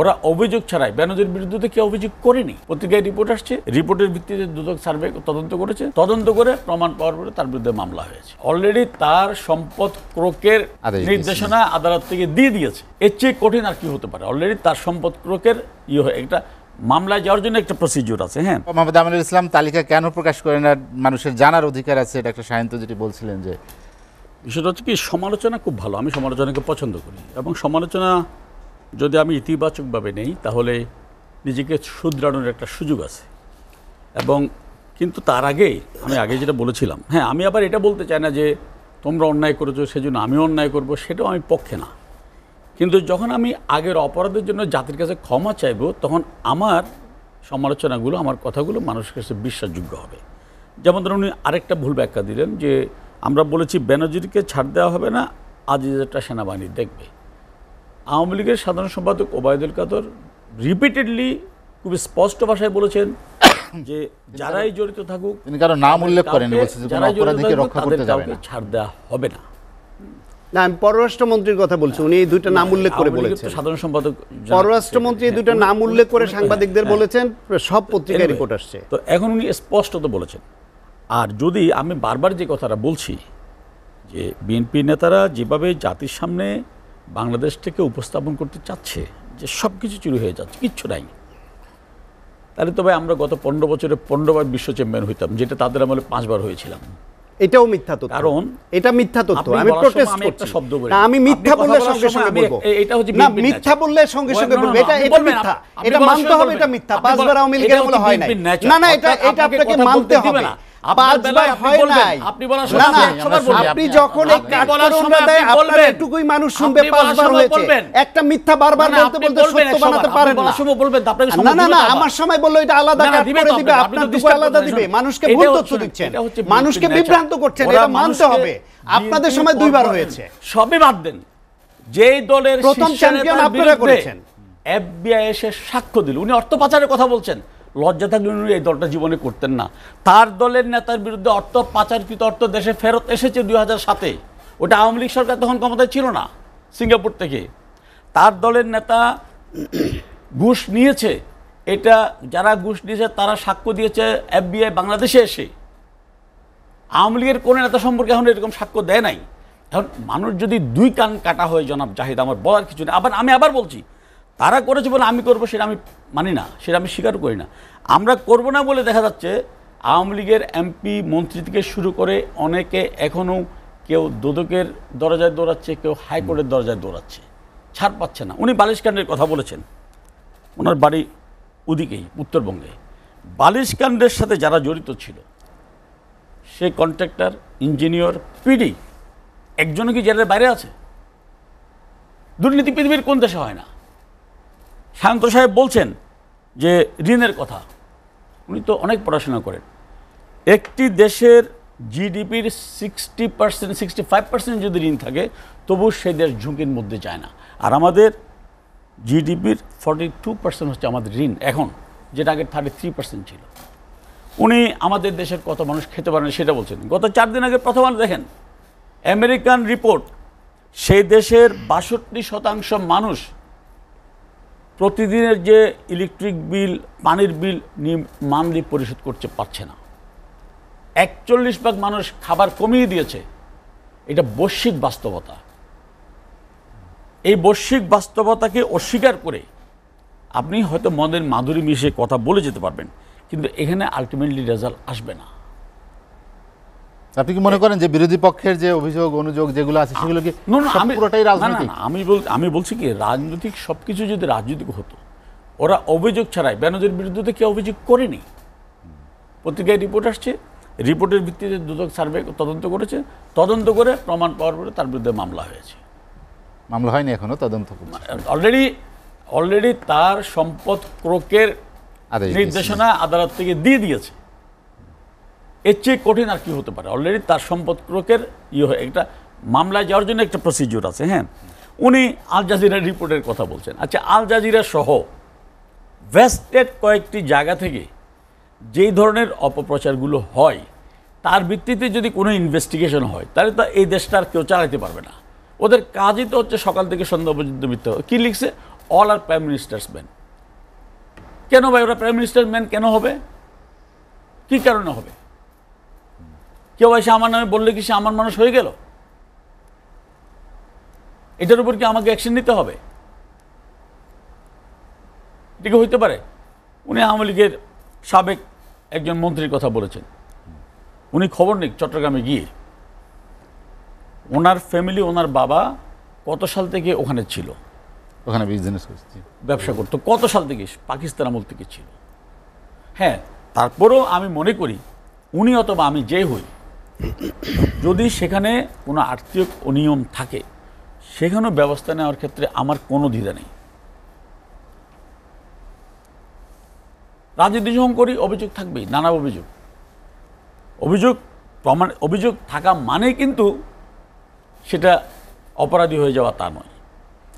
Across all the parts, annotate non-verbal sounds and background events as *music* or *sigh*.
ওরা অভিযোগ ছাড়াই ব্যানজির বিরুদ্ধে কেউ অভিযোগ করেনি পত্রিকায় রিপোর্ট আসছে রিপোর্টের ভিত্তিতে দুদক সার্ভে তদন্ত করেছে তদন্ত করে প্রমাণ পাওয়ার পরে তার বিরুদ্ধে মামলা হয়েছে অলরেডি তার সম্পদ ক্রোকের নির্দেশনা আদালত থেকে দিয়ে দিয়েছে এর চেয়ে কঠিন আর কি হতে পারে অলরেডি তার সম্পদ ক্রোকের ইয়ে হয় একটা মামলায় যাওয়ার জন্য একটা প্রসিডিওর আছে হ্যাঁ মোহাম্মদ আমিনুল ইসলাম তালিকা কেন প্রকাশ করে না মানুষের জানার অধিকার আছে এটা একটা সায়ন্ত যেটি বলছিলেন যে বিষয়টা হচ্ছে কি সমালোচনা খুব ভালো আমি সমালোচনাকে পছন্দ করি এবং সমালোচনা যদি আমি ইতিবাচকভাবে নেই তাহলে নিজেকে শুধরানোর একটা সুযোগ আছে এবং কিন্তু তার আগে আমি আগে যেটা বলেছিলাম হ্যাঁ আমি আবার এটা বলতে চাই না যে তোমরা অন্যায় করেছো সেজন্য আমিও অন্যায় করব সেটাও আমি পক্ষে না কিন্তু যখন আমি আগের অপরাধের জন্য জাতির কাছে ক্ষমা চাইব তখন আমার সমালোচনাগুলো আমার কথাগুলো মানুষের কাছে বিশ্বাসযোগ্য হবে যেমন ধরুন উনি আরেকটা ভুল ব্যাখ্যা দিলেন যে আমরা বলেছি ব্যানার্জিকে ছাড় দেওয়া হবে না একটা সেনাবাহিনী দেখবে আওয়ামী লীগের সাধারণ সম্পাদক ওবায়দুল কাদর রিপিটেডলি খুবই স্পষ্ট ভাষায় বলেছেন যে যারাই জড়িত থাকুক তিনি কারো নাম উল্লেখ করেন ছাড় দেওয়া হবে না না আমি পররাষ্ট্রমন্ত্রীর কথা বলছি উনি এই দুইটা নাম উল্লেখ করে বলেছেন সাধারণ সম্পাদক পররাষ্ট্রমন্ত্রী এই দুইটা নাম উল্লেখ করে হ্যাঁ। সাংবাদিকদের হ্যাঁ। বলেছেন সব পত্রিকায় রিপোর্ট আসছে তো এখন উনি স্পষ্টত বলেছেন আর যদি আমি বারবার যে কথাটা বলছি যে বিএনপি নেতারা যেভাবে জাতির সামনে বাংলাদেশ থেকে উপস্থাপন করতে চাচ্ছে যে সব কিছু চুরি হয়ে যাচ্ছে কিচ্ছু নাই তাহলে তবে আমরা গত পনেরো বছরে পনেরোবার বিশ্ব চ্যাম্পিয়ন হইতাম যেটা তাদের আমলে পাঁচবার হয়েছিলাম এটাও মিথ্যা তথ্য কারণ এটা মিথ্যা তথ্য আমি করছি শব্দ না আমি মিথ্যা বললে সঙ্গে সঙ্গে বলবো এটা হচ্ছে না মিথ্যা বললে সঙ্গে সঙ্গে বলবো এটা এটা মিথ্যা এটা মানতে হবে এটা মিথ্যা পাঁচবার আওয়ামী লীগের হয় না না না এটা এটা আপনাকে মানতে হবে না মানুষকে ভুল তথ্য দিচ্ছেন মানুষকে বিভ্রান্ত করছেন এটা মানতে হবে আপনাদের সময় দুইবার হয়েছে সবই বাদ দেন যে দলের প্রথম চ্যাম্পিয়ন আপনারা করেছেন এফবিআই এসে সাক্ষ্য দিল উনি অর্থ পাচারের কথা বলছেন লজ্জা থাকলে উনি এই দলটা জীবনে করতেন না তার দলের নেতার বিরুদ্ধে অর্থ পাচারকৃত অর্থ দেশে ফেরত এসেছে দুই হাজার সাতে ওটা আওয়ামী লীগ সরকার তখন ক্ষমতায় ছিল না সিঙ্গাপুর থেকে তার দলের নেতা ঘুষ নিয়েছে এটা যারা ঘুষ নিয়েছে তারা সাক্ষ্য দিয়েছে এফবিআই বাংলাদেশে এসে আওয়ামী লীগের কোনো নেতা সম্পর্কে এখন এরকম সাক্ষ্য দেয় নাই এখন মানুষ যদি দুই কান কাটা হয় জনাব জাহিদ আমার বলার কিছু নেই আবার আমি আবার বলছি তারা করেছে বলে আমি করব সেটা আমি মানি না সেটা আমি স্বীকার করি না আমরা করব না বলে দেখা যাচ্ছে আওয়ামী লীগের এমপি মন্ত্রী থেকে শুরু করে অনেকে এখনও কেউ দোদকের দরজায় দৌড়াচ্ছে কেউ হাইকোর্টের দরজায় দৌড়াচ্ছে ছাড় পাচ্ছে না উনি বালিশকাণ্ডের কথা বলেছেন ওনার বাড়ি ওদিকেই উত্তরবঙ্গে বালিশকাণ্ডের সাথে যারা জড়িত ছিল সে কন্ট্রাক্টর ইঞ্জিনিয়র পিডি একজনও কি জেলের বাইরে আছে দুর্নীতি পৃথিবীর কোন দেশে হয় না শায়ন্ত সাহেব বলছেন যে ঋণের কথা উনি তো অনেক পড়াশোনা করেন একটি দেশের জিডিপির sixty percent sixty five percent যদি ঋণ থাকে তবু সেই দেশ ঝুঁকির মধ্যে যায় না আর আমাদের জিডিপির ফর্টি টু পার্সেন্ট হচ্ছে আমাদের ঋণ এখন যেটা আগে থার্টি থ্রি পার্সেন্ট ছিল উনি আমাদের দেশের কত মানুষ খেতে পারেন সেটা বলছেন গত চার দিন আগে প্রথম দেখেন আমেরিকান রিপোর্ট সেই দেশের বাষট্টি শতাংশ মানুষ প্রতিদিনের যে ইলেকট্রিক বিল পানির বিল মানলি পরিশোধ করতে পারছে না একচল্লিশ ভাগ মানুষ খাবার কমিয়ে দিয়েছে এটা বৈশ্বিক বাস্তবতা এই বৈশ্বিক বাস্তবতাকে অস্বীকার করে আপনি হয়তো মদের মাধুরী মিশিয়ে কথা বলে যেতে পারবেন কিন্তু এখানে আলটিমেটলি রেজাল্ট আসবে না আপনি কি মনে করেন যে বিরোধী পক্ষের যে অভিযোগ অনুযোগ যেগুলো আছে সেগুলো কি পুরোটাই রাজনীতি আমি বল আমি বলছি কি রাজনৈতিক সব কিছু যদি রাজনৈতিক হতো ওরা অভিযোগ ছাড়াই ব্যানার্জির বিরুদ্ধে কেউ অভিযোগ করেনি পত্রিকায় রিপোর্ট আসছে রিপোর্টের ভিত্তিতে দুদক সার্ভে তদন্ত করেছে তদন্ত করে প্রমাণ পাওয়ার পরে তার বিরুদ্ধে মামলা হয়েছে মামলা হয়নি এখনও তদন্ত অলরেডি অলরেডি তার সম্পদ ক্রোকের নির্দেশনা আদালত থেকে দিয়ে দিয়েছে এর চেয়ে কঠিন আর কি হতে পারে অলরেডি তার সম্পদ ক্রোকের ইয়ে হয় একটা মামলায় যাওয়ার জন্য একটা প্রসিডিওর আছে হ্যাঁ উনি আল জাজিরার রিপোর্টের কথা বলছেন আচ্ছা আল জাজিরা সহ ভেস্টেড কয়েকটি জায়গা থেকে যেই ধরনের অপপ্রচারগুলো হয় তার ভিত্তিতে যদি কোনো ইনভেস্টিগেশন হয় তাহলে তো এই দেশটা আর কেউ চালাতে পারবে না ওদের কাজই তো হচ্ছে সকাল থেকে সন্ধ্যা পর্যন্ত মিথ্যা কী লিখছে all are prime minister's man কেন ভাই ওরা প্রাইম মিনিস্টার ম্যান কেন হবে কী কারণে হবে কেউ এসে আমার নামে বললে কি সে আমার মানুষ হয়ে গেল এটার উপর কি আমাকে অ্যাকশন নিতে হবে এটিকে হইতে পারে উনি আওয়ামী লীগের সাবেক একজন মন্ত্রীর কথা বলেছেন উনি খবর নিক চট্টগ্রামে গিয়ে ওনার ফ্যামিলি ওনার বাবা কত সাল থেকে ওখানে ছিল ওখানে বিজনেস করছি ব্যবসা করতো কত সাল থেকে পাকিস্তান আমল থেকে ছিল হ্যাঁ তারপরেও আমি মনে করি উনি অথবা আমি যে হই যদি সেখানে কোনো আর্থিক অনিয়ম থাকে সেখানেও ব্যবস্থা নেওয়ার ক্ষেত্রে আমার কোনো দ্বিধা নেই রাজনীতি করি অভিযোগ থাকবেই নানা অভিযোগ অভিযোগ প্রমাণ অভিযোগ থাকা মানে কিন্তু সেটা অপরাধী হয়ে যাওয়া তা নয়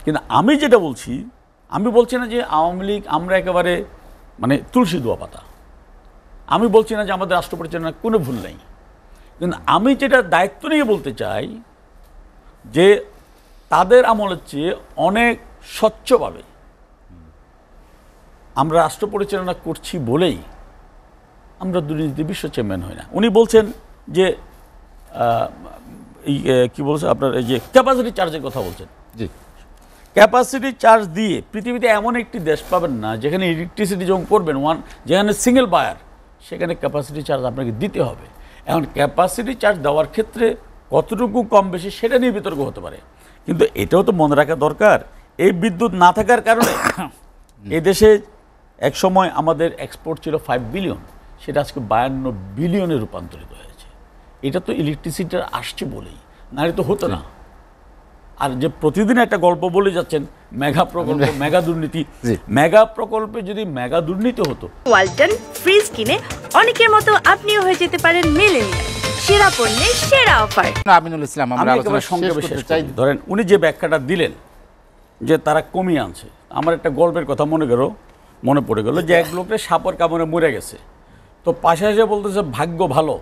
কিন্তু আমি যেটা বলছি আমি বলছি না যে আওয়ামী লীগ আমরা একেবারে মানে তুলসী দোয়া পাতা আমি বলছি না যে আমাদের রাষ্ট্র পরিচালনার কোনো ভুল নেই কিন্তু আমি যেটা দায়িত্ব নিয়ে বলতে চাই যে তাদের আমলের চেয়ে অনেক স্বচ্ছভাবে আমরা রাষ্ট্র পরিচালনা করছি বলেই আমরা দুর্নীতি বিশ্ব চেয়ারম্যান হই না উনি বলছেন যে এই কী বলছে আপনার এই যে ক্যাপাসিটি চার্জের কথা বলছেন জি ক্যাপাসিটি চার্জ দিয়ে পৃথিবীতে এমন একটি দেশ পাবেন না যেখানে ইলেকট্রিসিটি যখন করবেন ওয়ান যেখানে সিঙ্গেল বায়ার সেখানে ক্যাপাসিটি চার্জ আপনাকে দিতে হবে এখন ক্যাপাসিটি চার্জ দেওয়ার ক্ষেত্রে কতটুকু কম বেশি সেটা নিয়ে বিতর্ক হতে পারে কিন্তু এটাও তো মনে রাখা দরকার এই বিদ্যুৎ না থাকার কারণে *coughs* এদেশে এক সময় আমাদের এক্সপোর্ট ছিল ফাইভ বিলিয়ন সেটা আজকে বায়ান্ন বিলিয়নে রূপান্তরিত হয়েছে এটা তো ইলেকট্রিসিটি আসছে বলেই নাহলে তো হতো না আর যে প্রতিদিন একটা গল্প বলে যাচ্ছেন মেগা প্রকল্প *laughs* মেগা দুর্নীতি মেগা প্রকল্পে যদি মেগা দুর্নীতি হতো ওয়ালটন ফ্রিজ কিনে অনেকের মতো আপনিও হয়ে যেতে পারেন মিলেনিয়াল সেরা পণ্যের সেরা অফার আমিনুল ইসলাম আমরা আলোচনা সংক্ষেপে শেষ চাই ধরেন উনি যে ব্যাখ্যাটা দিলেন যে তারা কমিয়ে আনছে আমার একটা গল্পের কথা মনে গেল মনে পড়ে গেল যে এক লোকের সাপের কামড়ে মরে গেছে তো পাশে এসে বলতেছে ভাগ্য ভালো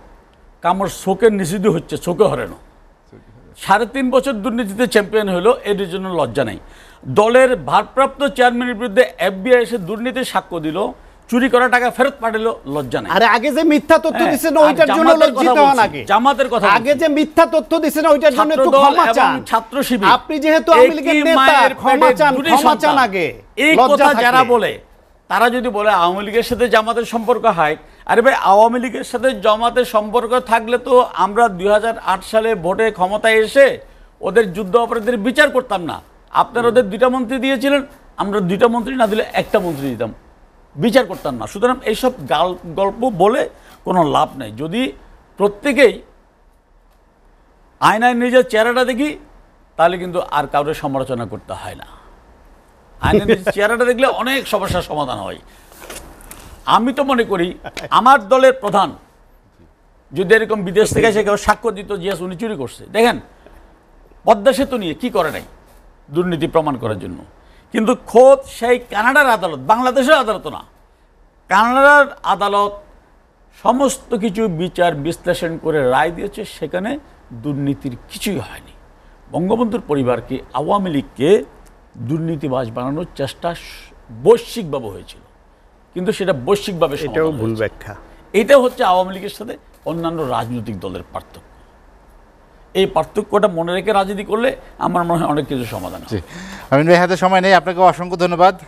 কামড় শোকের নিষিদ্ধ হচ্ছে শোকে হরেনো সাড়ে তিন বছর দুর্নীতিতে চ্যাম্পিয়ন হলো এর জন্য লজ্জা নেই দলের ভারপ্রাপ্ত চেয়ারম্যানের বিরুদ্ধে এফবিআই এসে দুর্নীতির সাক্ষ্য দিল চুরি করা টাকা ফেরত পাঠালো লজ্জা নাই আরে আগে যে মিথ্যা তথ্য হ্যাঁ, দিছেন ওইটার জন্য লজ্জিত হন আগে জামাতের কথা আগে যে মিথ্যা তথ্য দিছেন ওইটার জন্য একটু ক্ষমা চান ছাত্র শিবির আপনি যেহেতু আওয়ামী লীগের নেতা ক্ষমা চান ক্ষমা চান আগে এই কথা যারা বলে তারা যদি বলে আওয়ামী লীগের সাথে জামাতের সম্পর্ক হয় আরে ভাই আওয়ামী লীগের সাথে জমাতে সম্পর্ক থাকলে তো আমরা দুই সালে ভোটে ক্ষমতায় এসে ওদের যুদ্ধ অপরাধীদের বিচার করতাম না আপনারা ওদের দুইটা মন্ত্রী দিয়েছিলেন আমরা দুইটা মন্ত্রী না দিলে একটা মন্ত্রী দিতাম বিচার করতাম না সুতরাং এইসব গাল গল্প বলে কোনো লাভ নেই যদি প্রত্যেকেই আয়নায় নিজের চেহারাটা দেখি তাহলে কিন্তু আর কাউরে সমালোচনা করতে হয় না আয়নায় নিজের চেহারাটা দেখলে অনেক সমস্যার সমাধান হয় আমি তো মনে করি আমার দলের প্রধান যদি এরকম বিদেশ থেকে এসে কেউ সাক্ষ্য দিত জিয়াস উনি চুরি করছে দেখেন পদ্মা সেতু নিয়ে কি করে নাই দুর্নীতি প্রমাণ করার জন্য কিন্তু খোদ সেই কানাডার আদালত বাংলাদেশের আদালত না কানাডার আদালত সমস্ত কিছু বিচার বিশ্লেষণ করে রায় দিয়েছে সেখানে দুর্নীতির কিছুই হয়নি বঙ্গবন্ধুর পরিবারকে আওয়ামী লীগকে দুর্নীতিবাজ বানানোর চেষ্টা বৈশ্বিকভাবে হয়েছিল কিন্তু সেটা বৈশ্বিকভাবে সেটাও ভুল ব্যাখ্যা এটা হচ্ছে আওয়ামী লীগের সাথে অন্যান্য রাজনৈতিক দলের পার্থক্য এই পার্থক্যটা মনে রেখে রাজনীতি করলে আমার মনে হয় অনেক কিছু সমাধান আছে আমিন ভাই হাতে সময় নেই আপনাকে অসংখ্য ধন্যবাদ